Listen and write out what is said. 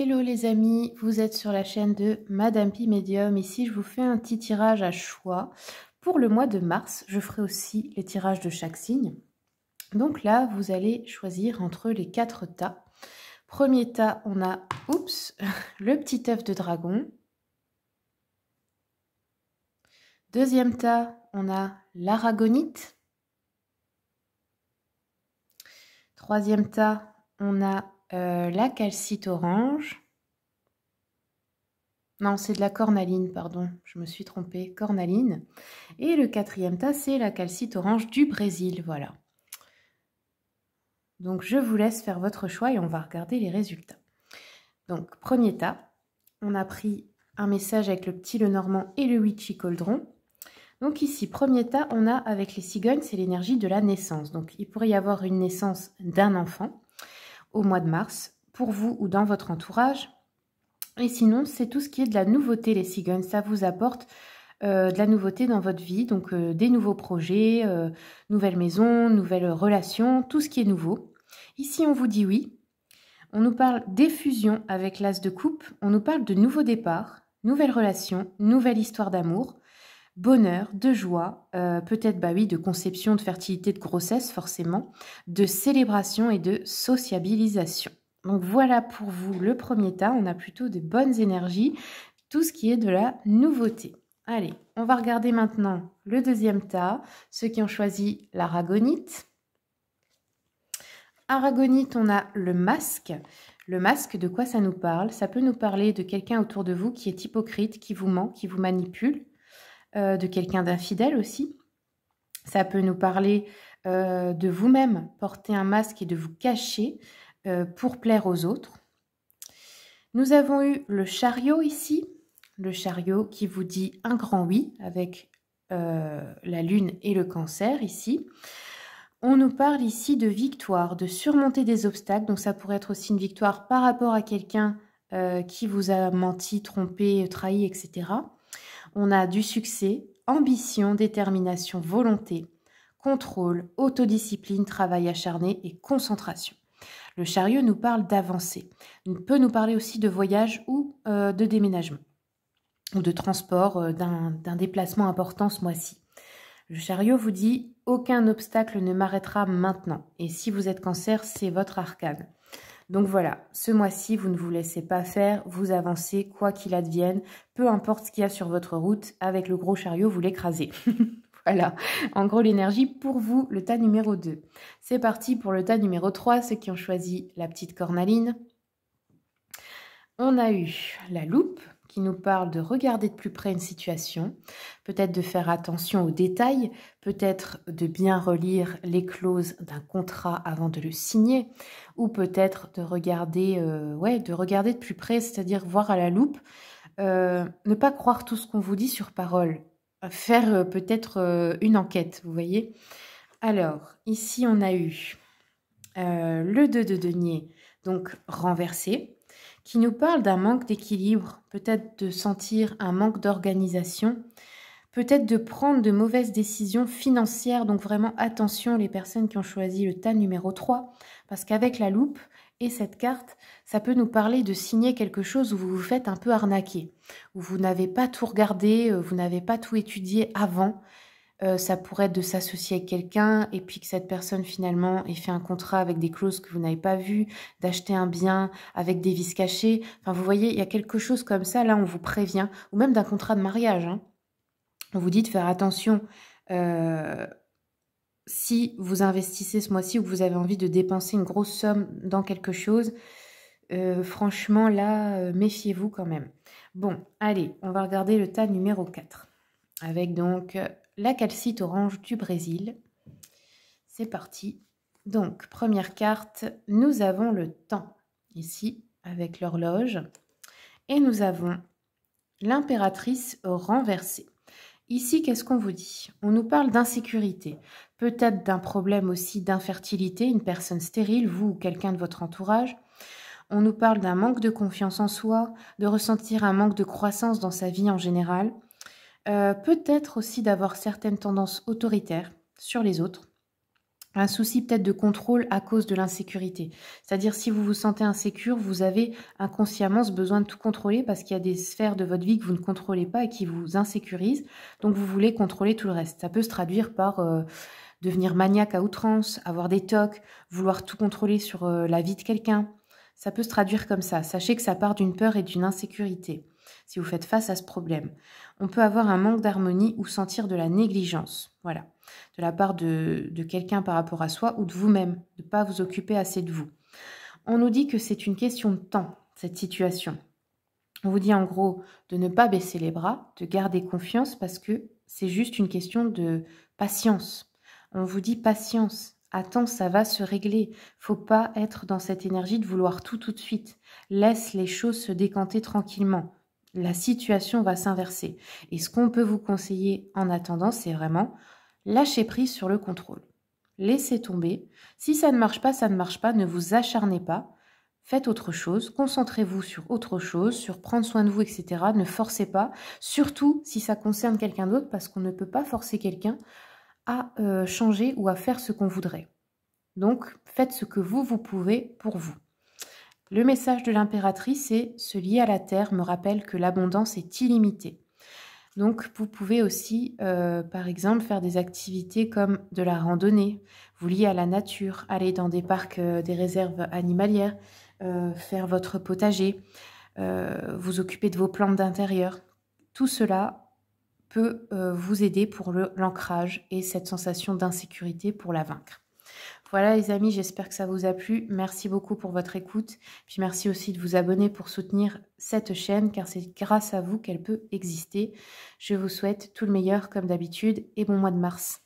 Hello les amis, vous êtes sur la chaîne de Madame Pi Medium. Ici, je vous fais un petit tirage à choix. Pour le mois de mars, je ferai aussi les tirages de chaque signe. Donc là, vous allez choisir entre les quatre tas. Premier tas, on a, oups, le petit œuf de dragon. Deuxième tas, on a l'aragonite. Troisième tas, on a euh, la calcite orange. Non, c'est de la cornaline, pardon, je me suis trompée, cornaline. Et le quatrième tas, c'est la calcite orange du Brésil, voilà. Donc je vous laisse faire votre choix et on va regarder les résultats. Donc premier tas, on a pris un message avec le petit Lenormand et le Witchy Coldron. Donc ici, premier tas, on a avec les cigognes, c'est l'énergie de la naissance. Donc il pourrait y avoir une naissance d'un enfant au mois de mars, pour vous ou dans votre entourage. Et sinon, c'est tout ce qui est de la nouveauté, les siguns, Ça vous apporte euh, de la nouveauté dans votre vie, donc euh, des nouveaux projets, euh, nouvelles maisons, nouvelles relations, tout ce qui est nouveau. Ici, on vous dit oui. On nous parle d'effusion avec l'as de coupe. On nous parle de nouveaux départs, nouvelles relations, nouvelle histoire d'amour bonheur, de joie, euh, peut-être bah oui, de conception, de fertilité, de grossesse forcément, de célébration et de sociabilisation. Donc voilà pour vous le premier tas, on a plutôt de bonnes énergies, tout ce qui est de la nouveauté. Allez, on va regarder maintenant le deuxième tas, ceux qui ont choisi l'aragonite. Aragonite, on a le masque. Le masque, de quoi ça nous parle Ça peut nous parler de quelqu'un autour de vous qui est hypocrite, qui vous ment, qui vous manipule. Euh, de quelqu'un d'infidèle aussi. Ça peut nous parler euh, de vous-même, porter un masque et de vous cacher euh, pour plaire aux autres. Nous avons eu le chariot ici, le chariot qui vous dit un grand oui avec la lune et le cancer ici. On nous parle ici de victoire, de surmonter des obstacles, donc ça pourrait être aussi une victoire par rapport à quelqu'un qui vous a menti, trompé, trahi, etc. On a du succès, ambition, détermination, volonté, contrôle, autodiscipline, travail acharné et concentration. Le chariot nous parle d'avancée. Il peut nous parler aussi de voyage ou euh, de déménagement ou de transport euh, d'un déplacement important ce mois-ci. Le chariot vous dit aucun obstacle ne m'arrêtera maintenant. Et si vous êtes cancer, c'est votre arcade. Donc voilà, ce mois-ci, vous ne vous laissez pas faire, vous avancez quoi qu'il advienne, peu importe ce qu'il y a sur votre route, avec le gros chariot, vous l'écrasez. voilà, en gros l'énergie pour vous, le tas numéro 2. C'est parti pour le tas numéro 3, ceux qui ont choisi la petite cornaline. On a eu la loupe, qui nous parle de regarder de plus près une situation, peut-être de faire attention aux détails, peut-être de bien relire les clauses d'un contrat avant de le signer, ou peut-être de regarder, euh, ouais, de regarder de plus près, c'est-à-dire voir à la loupe, euh, ne pas croire tout ce qu'on vous dit sur parole, faire euh, peut-être une enquête, vous voyez. Alors, ici on a eu le 2 de denier, donc renversé, qui nous parle d'un manque d'équilibre, peut-être de sentir un manque d'organisation, peut-être de prendre de mauvaises décisions financières. Donc vraiment attention les personnes qui ont choisi le tas numéro 3, parce qu'avec la loupe et cette carte, ça peut nous parler de signer quelque chose où vous vous faites un peu arnaquer, où vous n'avez pas tout regardé, euh, vous n'avez pas tout étudié avant, euh, ça pourrait être de s'associer avec quelqu'un et puis que cette personne finalement ait fait un contrat avec des clauses que vous n'avez pas vues, d'acheter un bien avec des vis cachées. Enfin, vous voyez, il y a quelque chose comme ça, là, on vous prévient, ou même d'un contrat de mariage. Hein. On vous dit de faire attention. Euh, si vous investissez ce mois-ci ou que vous avez envie de dépenser une grosse somme dans quelque chose, euh, franchement, là, méfiez-vous quand même. Bon, allez, on va regarder le tas numéro 4. Avec donc la calcite orange du Brésil. C'est parti. Donc, première carte, nous avons le temps, ici, avec l'horloge. Et nous avons l'impératrice renversée. Ici, qu'est-ce qu'on vous dit On nous parle d'insécurité, peut-être d'un problème aussi d'infertilité, une personne stérile, vous ou quelqu'un de votre entourage. On nous parle d'un manque de confiance en soi, de ressentir un manque de croissance dans sa vie en général. Euh, peut-être aussi d'avoir certaines tendances autoritaires sur les autres. Un souci peut-être de contrôle à cause de l'insécurité. C'est-à-dire si vous vous sentez insécure, vous avez inconsciemment ce besoin de tout contrôler parce qu'il y a des sphères de votre vie que vous ne contrôlez pas et qui vous insécurisent. Donc vous voulez contrôler tout le reste. Ça peut se traduire par euh, devenir maniaque à outrance, avoir des tocs, vouloir tout contrôler sur euh, la vie de quelqu'un. Ça peut se traduire comme ça. Sachez que ça part d'une peur et d'une insécurité si vous faites face à ce problème. On peut avoir un manque d'harmonie ou sentir de la négligence, voilà, de la part de, quelqu'un par rapport à soi ou de vous-même, de ne pas vous occuper assez de vous. On nous dit que c'est une question de temps, cette situation. On vous dit en gros de ne pas baisser les bras, de garder confiance parce que c'est juste une question de patience. On vous dit patience, Attends, ça va se régler. Faut pas être dans cette énergie de vouloir tout tout de suite. Laisse les choses se décanter tranquillement la situation va s'inverser. Et ce qu'on peut vous conseiller en attendant, c'est vraiment lâcher prise sur le contrôle. Laissez tomber. Si ça ne marche pas, ça ne marche pas. Ne vous acharnez pas. Faites autre chose. Concentrez-vous sur autre chose, sur prendre soin de vous, etc. Ne forcez pas. Surtout si ça concerne quelqu'un d'autre, parce qu'on ne peut pas forcer quelqu'un à euh, changer ou à faire ce qu'on voudrait. Donc, faites ce que vous, vous pouvez pour vous. Le message de l'impératrice est Se lier à la terre me rappelle que l'abondance est illimitée. Donc vous pouvez aussi, euh, par exemple, faire des activités comme de la randonnée, vous lier à la nature, aller dans des parcs, euh, des réserves animalières, euh, faire votre potager, vous occuper de vos plantes d'intérieur. Tout cela peut vous aider pour l'ancrage et cette sensation d'insécurité pour la vaincre. Voilà les amis, j'espère que ça vous a plu. Merci beaucoup pour votre écoute. Puis merci aussi de vous abonner pour soutenir cette chaîne car c'est grâce à vous qu'elle peut exister. Je vous souhaite tout le meilleur comme d'habitude et bon mois de mars.